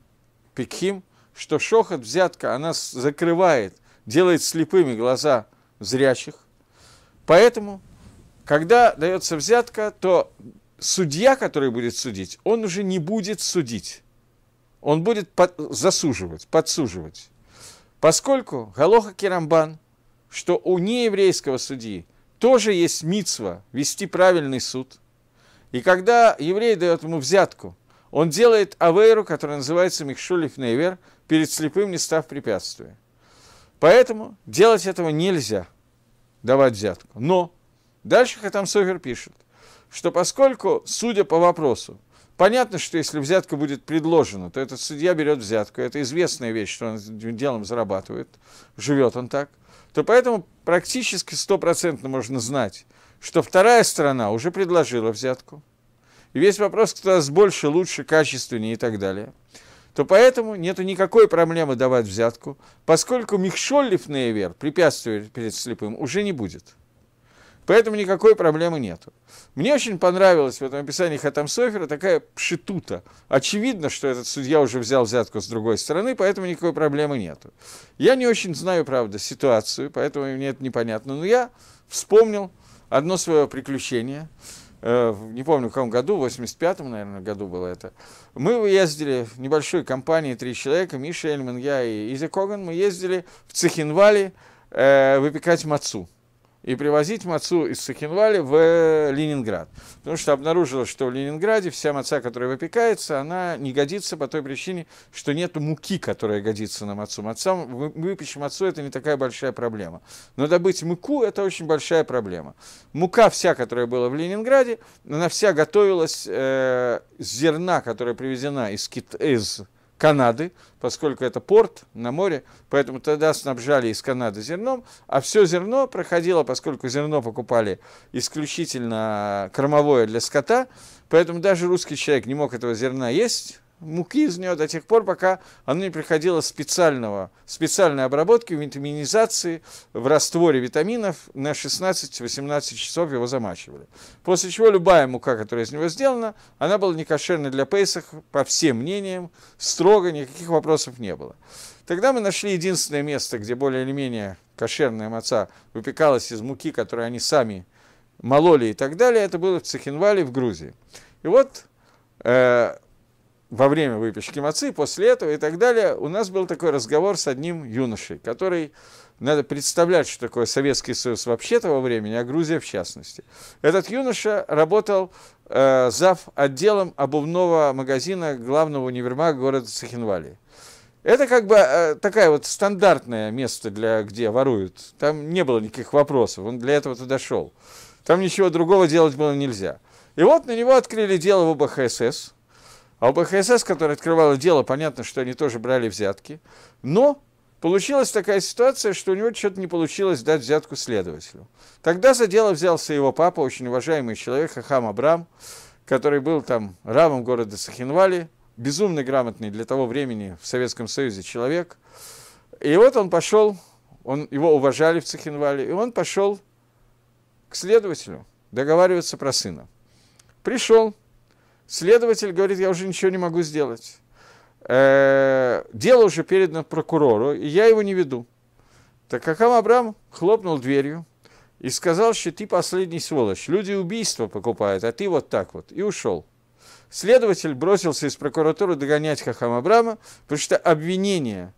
пикхим – что шохот, взятка, она закрывает, делает слепыми глаза зрящих. Поэтому, когда дается взятка, то судья, который будет судить, он уже не будет судить. Он будет под, засуживать, подсуживать. Поскольку Галоха Керамбан, что у нееврейского судьи тоже есть мицва вести правильный суд. И когда еврей дает ему взятку, он делает авейру, которая называется михшулиф Нейвер – перед слепым не став препятствия. Поэтому делать этого нельзя, давать взятку. Но дальше Хатам Софер пишет, что поскольку, судя по вопросу, понятно, что если взятка будет предложена, то этот судья берет взятку, это известная вещь, что он делом зарабатывает, живет он так, то поэтому практически стопроцентно можно знать, что вторая сторона уже предложила взятку. И весь вопрос, кто с больше, лучше, качественнее и так далее – то поэтому нет никакой проблемы давать взятку, поскольку Михшоллиф Нейвер, препятствия перед слепым, уже не будет. Поэтому никакой проблемы нету. Мне очень понравилось в этом описании Хатам Софера такая пшитута. Очевидно, что этот судья уже взял взятку с другой стороны, поэтому никакой проблемы нету. Я не очень знаю, правда, ситуацию, поэтому мне это непонятно. Но я вспомнил одно свое приключение – Э, не помню, в каком году, в 85-м, наверное, году было это. Мы ездили в небольшой компании, три человека, Миша Эльман, я и Изи Коган, мы ездили в Цехинвале э, выпекать мацу и привозить мацу из Сахинвали в Ленинград. Потому что обнаружилось, что в Ленинграде вся маца, которая выпекается, она не годится по той причине, что нет муки, которая годится на мацу. Маца, выпечь мацу – это не такая большая проблема. Но добыть муку – это очень большая проблема. Мука вся, которая была в Ленинграде, она вся готовилась э, зерна, которая привезена из, Кит... из Канады, поскольку это порт на море, поэтому тогда снабжали из Канады зерном, а все зерно проходило, поскольку зерно покупали исключительно кормовое для скота, поэтому даже русский человек не мог этого зерна есть, муки из нее до тех пор, пока она не приходила специального, специальной обработки, витаминизации в растворе витаминов на 16-18 часов его замачивали. После чего любая мука, которая из него сделана, она была некошерной для Пейсах, по всем мнениям, строго, никаких вопросов не было. Тогда мы нашли единственное место, где более или менее кошерная маца выпекалась из муки, которую они сами мололи и так далее. Это было в Цехинвале в Грузии. И вот э, во время выпечки мацы, после этого и так далее, у нас был такой разговор с одним юношей, который, надо представлять, что такое Советский Союз вообще того времени, а Грузия в частности. Этот юноша работал э, зав. отделом обувного магазина главного универмага города Сахинвали. Это как бы э, такая вот стандартное место, для, где воруют. Там не было никаких вопросов, он для этого туда шел. Там ничего другого делать было нельзя. И вот на него открыли дело в ОБХСС – а у БХСС, которая открывала дело, понятно, что они тоже брали взятки. Но получилась такая ситуация, что у него что-то не получилось дать взятку следователю. Тогда за дело взялся его папа, очень уважаемый человек, Хахам Абрам, который был там рамом города Сахинвали, безумно грамотный для того времени в Советском Союзе человек. И вот он пошел, он, его уважали в Цехинвале, и он пошел к следователю договариваться про сына. Пришел, Следователь говорит, я уже ничего не могу сделать. Э, дело уже передано прокурору, и я его не веду. Так Хахам Абрам хлопнул дверью и сказал, что ты последний сволочь. Люди убийства покупают, а ты вот так вот. И ушел. Следователь бросился из прокуратуры догонять Хахам Абрама, потому что обвинение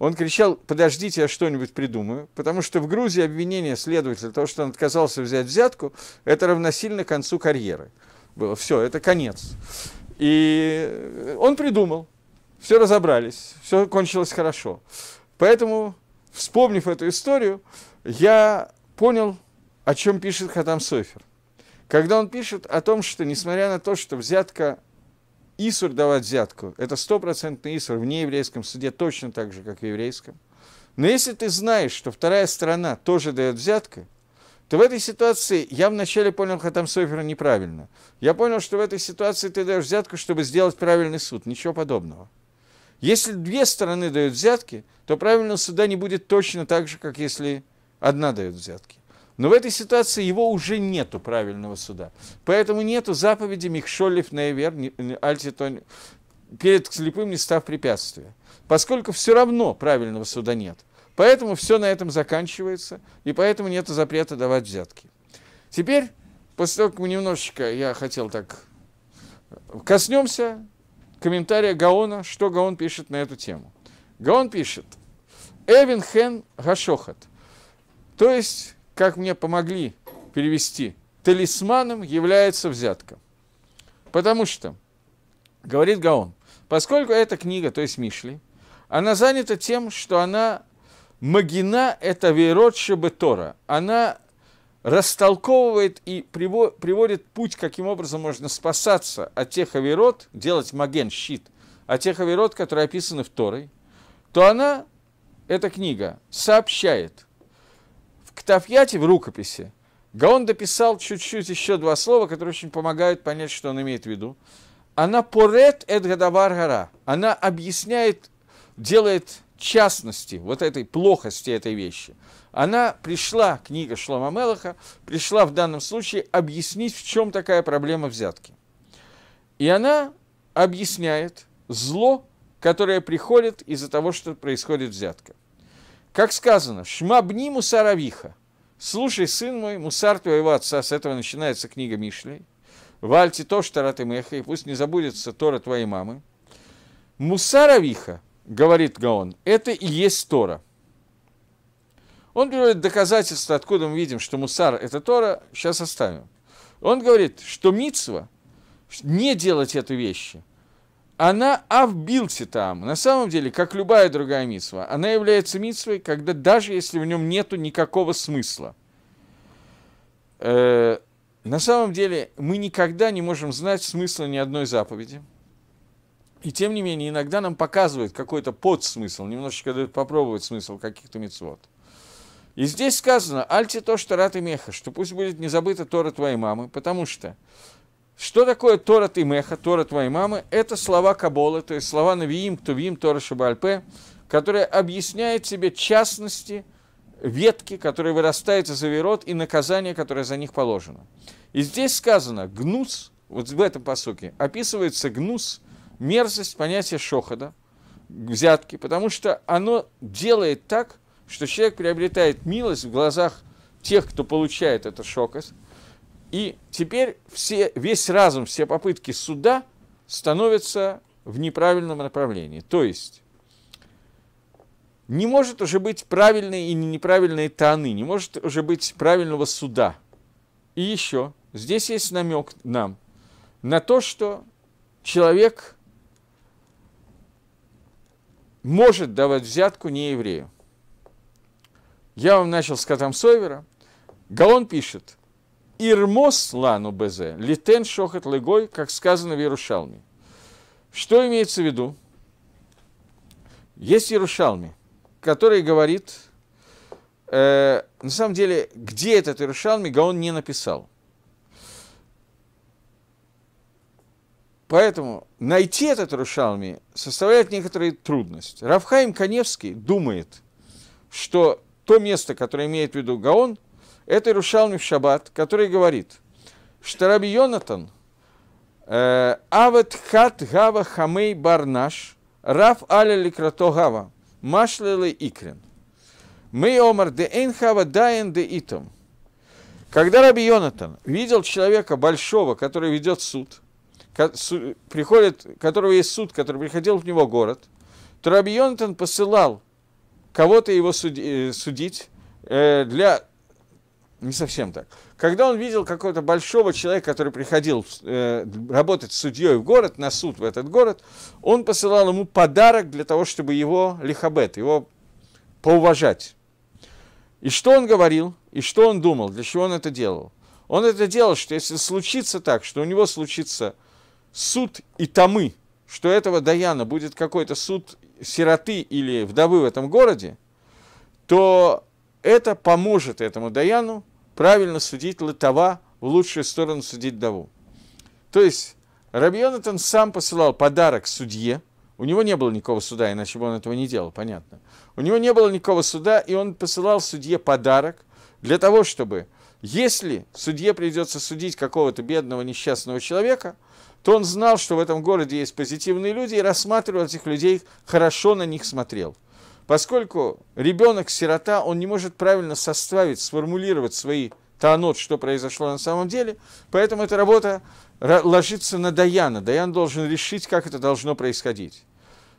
он кричал, подождите, я что-нибудь придумаю, потому что в Грузии обвинение следователя того, что он отказался взять взятку, это равносильно концу карьеры было. Все, это конец. И э, он придумал. Все разобрались, все кончилось хорошо. Поэтому, вспомнив эту историю, я понял, о чем пишет Хатам Софер. Когда он пишет о том, что несмотря на то, что взятка Исур давать взятку, это стопроцентный Исур в нееврейском суде, точно так же, как и в еврейском. Но если ты знаешь, что вторая сторона тоже дает взятку, то в этой ситуации я вначале понял Хатам Софера неправильно. Я понял, что в этой ситуации ты даешь взятку, чтобы сделать правильный суд. Ничего подобного. Если две стороны дают взятки, то правильного суда не будет точно так же, как если одна дает взятки. Но в этой ситуации его уже нету правильного суда. Поэтому нету заповеди Михшолев Наевер Альтитон перед слепым не став препятствия. Поскольку все равно правильного суда нет. Поэтому все на этом заканчивается, и поэтому нет запрета давать взятки. Теперь, после того, как мы немножечко, я хотел так, коснемся комментария Гаона, что Гаон пишет на эту тему. Гаон пишет, Эвин Хен Гашохат, то есть, как мне помогли перевести, талисманом является взятка. Потому что, говорит Гаон, поскольку эта книга, то есть Мишли, она занята тем, что она Магина – это Вейрот Шебетора. Она растолковывает и приводит путь, каким образом можно спасаться от тех аверот, делать маген, щит, от тех аверот, которые описаны в Торой, то она, эта книга, сообщает. В Ктафьяте, в рукописи, Гаон дописал чуть-чуть еще два слова, которые очень помогают понять, что он имеет в виду. Она порет эд гора. Она объясняет, делает частности вот этой плохости этой вещи, она пришла, книга Шлома Мелаха, пришла в данном случае объяснить, в чем такая проблема взятки. И она объясняет зло, которое приходит из-за того, что происходит взятка. Как сказано, «Шмабни мусаравиха» – «Слушай, сын мой, мусар твоего отца», с этого начинается книга Мишлей, «Вальти тош таратымеха» – «И пусть не забудется Тора твоей мамы», «Мусаравиха» говорит Гаон, это и есть Тора. Он говорит доказательства, откуда мы видим, что мусар – это Тора, сейчас оставим. Он говорит, что мицва не делать эту вещи, она авбилти там. На самом деле, как любая другая Митсва. она является Митсвой, когда даже если в нем нету никакого смысла. Э, на самом деле, мы никогда не можем знать смысла ни одной заповеди – и тем не менее, иногда нам показывают какой-то подсмысл, немножечко дают попробовать смысл каких-то мецвод. И здесь сказано, "Альте то, что рат и меха, что пусть будет не забыта Тора твоей мамы, потому что что такое Тора ты меха, Тора твоей мамы? Это слова Кабола, то есть слова Навиим, Тувим, Тора Шабальпе, которые объясняют тебе частности ветки, которые вырастают из Аверот, и наказание, которое за них положено. И здесь сказано, гнус, вот в этом посоке описывается гнус – мерзость понятия шохода, взятки, потому что оно делает так, что человек приобретает милость в глазах тех, кто получает это шокос. И теперь все, весь разум, все попытки суда становятся в неправильном направлении. То есть не может уже быть правильной и неправильной таны, не может уже быть правильного суда. И еще, здесь есть намек нам на то, что человек – может давать взятку не еврею. Я вам начал с Катамсойвера. Галон пишет, «Ирмос лану безе, литен шохот легой», как сказано в Иерушалме. Что имеется в виду? Есть Иерушалме, который говорит, э, на самом деле, где этот Иерушалме, Гаон не написал – Поэтому найти этот Рушалми составляет некоторые трудности. Рафхаим Каневский думает, что то место, которое имеет в виду Гаон, это Рушалми в Шаббат, который говорит, что Раби Йонатан э, Авет Хат Гава Хамей Барнаш Раф Аля Ликрато Гава Машлелы Икрен Мы Омар де Энхава Дайен де Итом. Когда Раби Йонатан видел человека большого, который ведет суд – приходит, которого есть суд, который приходил в него город, то Раби Йонатан посылал кого-то его суди, э, судить э, для... Не совсем так. Когда он видел какого-то большого человека, который приходил э, работать судьей в город, на суд в этот город, он посылал ему подарок для того, чтобы его лихабет, его поуважать. И что он говорил, и что он думал, для чего он это делал? Он это делал, что если случится так, что у него случится суд и тамы, что этого Даяна будет какой-то суд сироты или вдовы в этом городе, то это поможет этому Даяну правильно судить латова в лучшую сторону судить Даву. То есть Рабьонатан сам посылал подарок судье, у него не было никакого суда, иначе бы он этого не делал, понятно. У него не было никакого суда, и он посылал судье подарок для того, чтобы, если судье придется судить какого-то бедного несчастного человека, то он знал, что в этом городе есть позитивные люди и рассматривал этих людей, хорошо на них смотрел. Поскольку ребенок-сирота, он не может правильно составить, сформулировать свои танот, что произошло на самом деле, поэтому эта работа ложится на Даяна. Даян должен решить, как это должно происходить.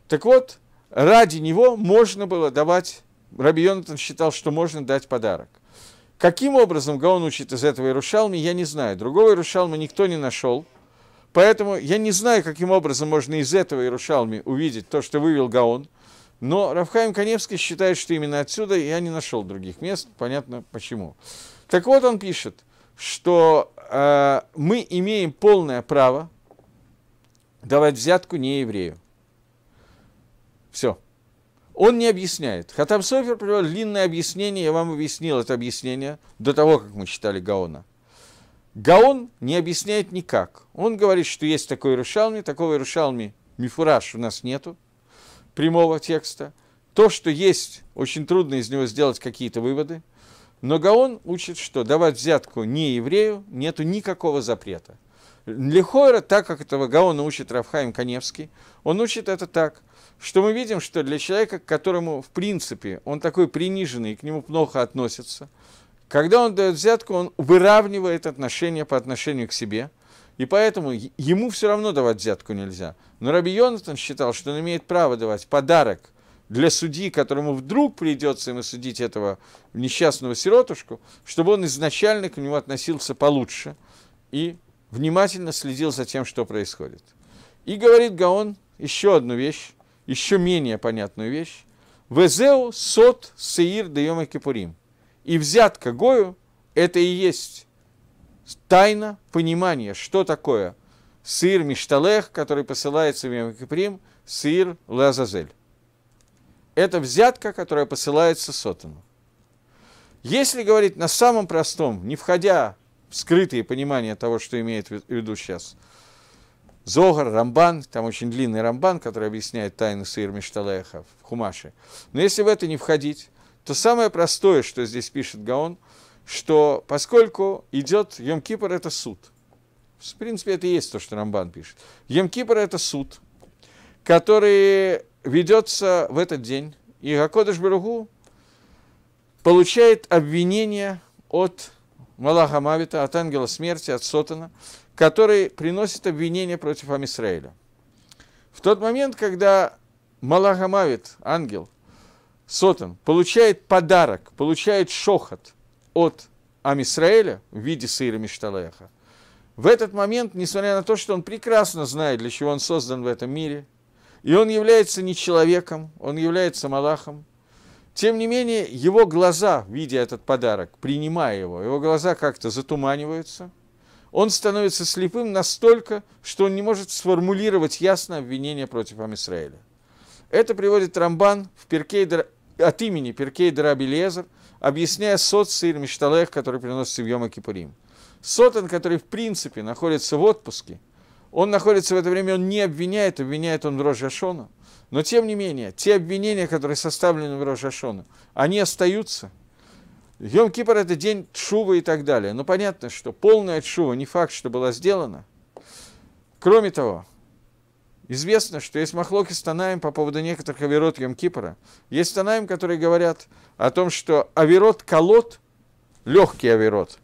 Так вот, ради него можно было давать, Раби Йонатан считал, что можно дать подарок. Каким образом Гаон учит из этого Иерушалми, я не знаю. Другого Иерушалма никто не нашел – Поэтому я не знаю, каким образом можно из этого Иерушалми увидеть то, что вывел Гаон, но Рафхаим Каневский считает, что именно отсюда я не нашел других мест, понятно почему. Так вот он пишет, что э, мы имеем полное право давать взятку не еврею. Все. Он не объясняет. Хатам Софер привел длинное объяснение, я вам объяснил это объяснение до того, как мы читали Гаона. Гаон не объясняет никак. Он говорит, что есть такой Рушалми, такого Рушалми Мифураж у нас нету, прямого текста. То, что есть, очень трудно из него сделать какие-то выводы. Но Гаон учит, что давать взятку не еврею нету никакого запрета. Лихойра, так как этого Гаона учит Рафхаим Каневский, он учит это так, что мы видим, что для человека, к которому, в принципе, он такой приниженный, к нему плохо относятся – когда он дает взятку, он выравнивает отношения по отношению к себе, и поэтому ему все равно давать взятку нельзя. Но Раби Йонатан считал, что он имеет право давать подарок для судьи, которому вдруг придется ему судить этого несчастного сиротушку, чтобы он изначально к нему относился получше и внимательно следил за тем, что происходит. И говорит Гаон еще одну вещь, еще менее понятную вещь. Везеу сот сеир де йома кипурим – и взятка Гою – это и есть тайна понимания, что такое сыр Мишталех, который посылается в Ямкиприм, сыр Лазазель. Это взятка, которая посылается Сотану. Если говорить на самом простом, не входя в скрытые понимания того, что имеет в виду сейчас Зогар, Рамбан, там очень длинный Рамбан, который объясняет тайны сыр Мишталеха в Хумаше. Но если в это не входить, то самое простое, что здесь пишет Гаон, что поскольку идет Йом-Кипр – это суд. В принципе, это и есть то, что Рамбан пишет. Йом-Кипр это суд, который ведется в этот день. И Гакодыш Баругу получает обвинение от Малаха Мавита, от ангела смерти, от Сотана, который приносит обвинение против Амисраиля. В тот момент, когда Малаха Мавит, ангел, сотан получает подарок, получает шохот от Амисраэля в виде сыра Мишталеха, в этот момент, несмотря на то, что он прекрасно знает, для чего он создан в этом мире, и он является не человеком, он является Малахом, тем не менее, его глаза, видя этот подарок, принимая его, его глаза как-то затуманиваются, он становится слепым настолько, что он не может сформулировать ясно обвинение против Амисраэля. Это приводит Рамбан в Перкейдер от имени Перкей Раби Лезер, объясняя Сот Сир Мишталех, который приносится в Йома Кипурим. Сотан, который в принципе находится в отпуске, он находится в это время, он не обвиняет, обвиняет он Рожь Ашона. Но тем не менее, те обвинения, которые составлены в Рожь они остаются. Йом Кипр – это день Шува и так далее. Но понятно, что полная Шува не факт, что была сделана. Кроме того, Известно, что есть махлоки с Танаем по поводу некоторых аверот Йом-Кипра. Есть Танаем, которые говорят о том, что аверот колот, легкий аверот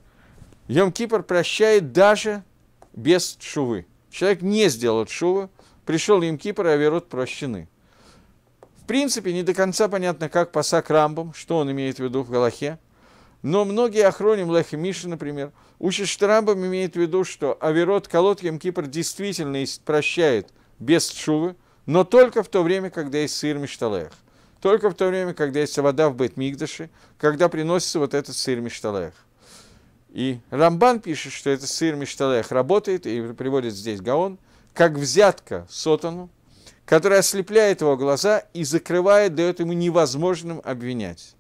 Йом-Кипр прощает даже без шувы. Человек не сделал шувы, пришел Йом-Кипр, и авирот прощены. В принципе, не до конца понятно, как пасак Рамбом, что он имеет в виду в Галахе. Но многие охроним Лех и Миши, например, учат, что Рамбам имеет в виду, что аверот колот Йом-Кипр действительно прощает – без шувы, но только в то время, когда есть сыр мишталех. Только в то время, когда есть вода в Бет-Мигдаше, когда приносится вот этот сыр мишталех. И Рамбан пишет, что этот сыр мишталех работает, и приводит здесь Гаон, как взятка сотану, которая ослепляет его глаза и закрывает, дает ему невозможным обвинять.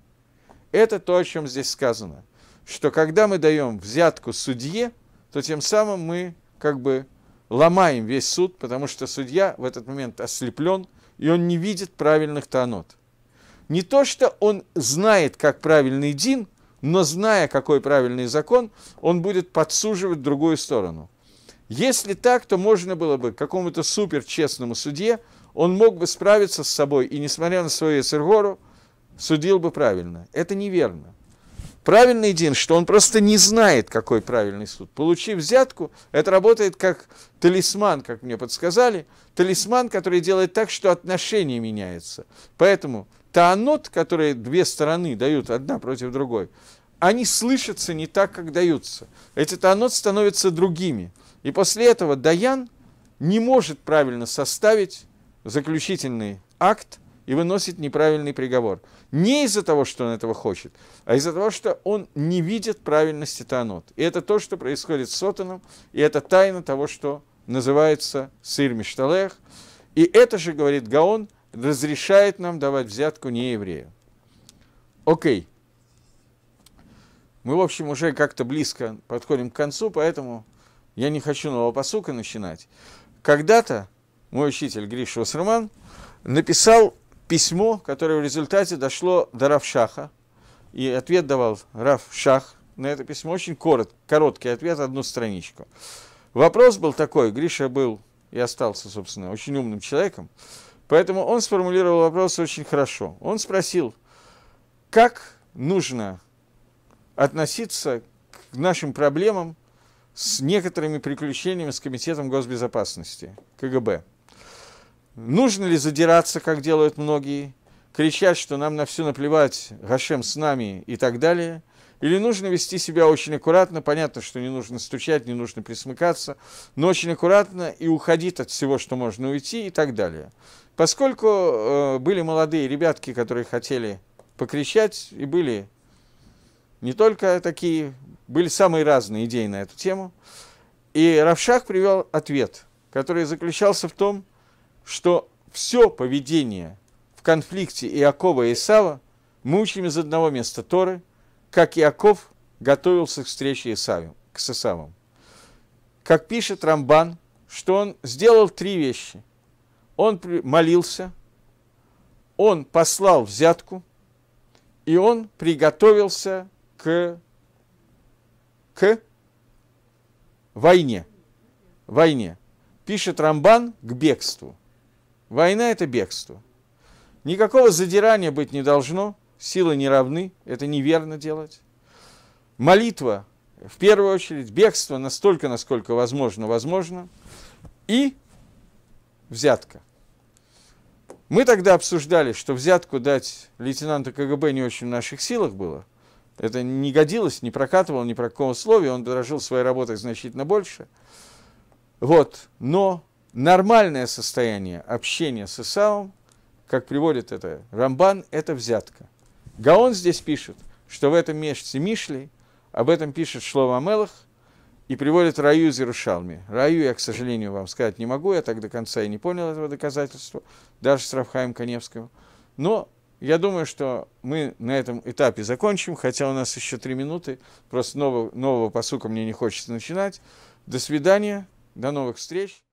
Это то, о чем здесь сказано, что когда мы даем взятку судье, то тем самым мы как бы ломаем весь суд, потому что судья в этот момент ослеплен, и он не видит правильных тонот. Не то, что он знает, как правильный дин, но зная, какой правильный закон, он будет подсуживать другую сторону. Если так, то можно было бы какому-то суперчестному судье, он мог бы справиться с собой и, несмотря на свою эсергору, судил бы правильно. Это неверно. Правильный дин, что он просто не знает, какой правильный суд. Получив взятку, это работает как талисман, как мне подсказали, талисман, который делает так, что отношения меняются. Поэтому таанот, которые две стороны дают одна против другой, они слышатся не так, как даются. Эти таанот становятся другими. И после этого Даян не может правильно составить заключительный акт, и выносит неправильный приговор. Не из-за того, что он этого хочет, а из-за того, что он не видит правильности Таанот. И это то, что происходит с Сотаном, и это тайна того, что называется сыр Мишталех. И это же, говорит Гаон, разрешает нам давать взятку не еврею. Окей. Мы, в общем, уже как-то близко подходим к концу, поэтому я не хочу нового посука начинать. Когда-то мой учитель Гриш Вассерман написал письмо, которое в результате дошло до Равшаха, и ответ давал Равшах на это письмо, очень корот, короткий ответ, одну страничку. Вопрос был такой, Гриша был и остался, собственно, очень умным человеком, поэтому он сформулировал вопрос очень хорошо. Он спросил, как нужно относиться к нашим проблемам с некоторыми приключениями с Комитетом госбезопасности КГБ. Нужно ли задираться, как делают многие, кричать, что нам на все наплевать, Гашем с нами и так далее? Или нужно вести себя очень аккуратно, понятно, что не нужно стучать, не нужно присмыкаться, но очень аккуратно и уходить от всего, что можно уйти и так далее. Поскольку э, были молодые ребятки, которые хотели покричать, и были не только такие, были самые разные идеи на эту тему, и Равшах привел ответ, который заключался в том, что все поведение в конфликте Иакова и Исава мы учим из одного места Торы, как Иаков готовился к встрече Исавим, к с Как пишет Рамбан, что он сделал три вещи. Он молился, он послал взятку, и он приготовился к, к войне. Войне. Пишет Рамбан к бегству – Война – это бегство. Никакого задирания быть не должно, силы не равны, это неверно делать. Молитва, в первую очередь, бегство настолько, насколько возможно, возможно. И взятка. Мы тогда обсуждали, что взятку дать лейтенанту КГБ не очень в наших силах было. Это не годилось, не прокатывало ни про какого условия, он дорожил своей работой значительно больше. Вот, но нормальное состояние общения с Исаом, как приводит это Рамбан, это взятка. Гаон здесь пишет, что в этом месте Мишли, об этом пишет Шлова Амелах, и приводит Раю из Иерушалми. Раю я, к сожалению, вам сказать не могу, я так до конца и не понял этого доказательства, даже с Рафхаем Коневским. Но я думаю, что мы на этом этапе закончим, хотя у нас еще три минуты, просто нового, нового посука мне не хочется начинать. До свидания, до новых встреч.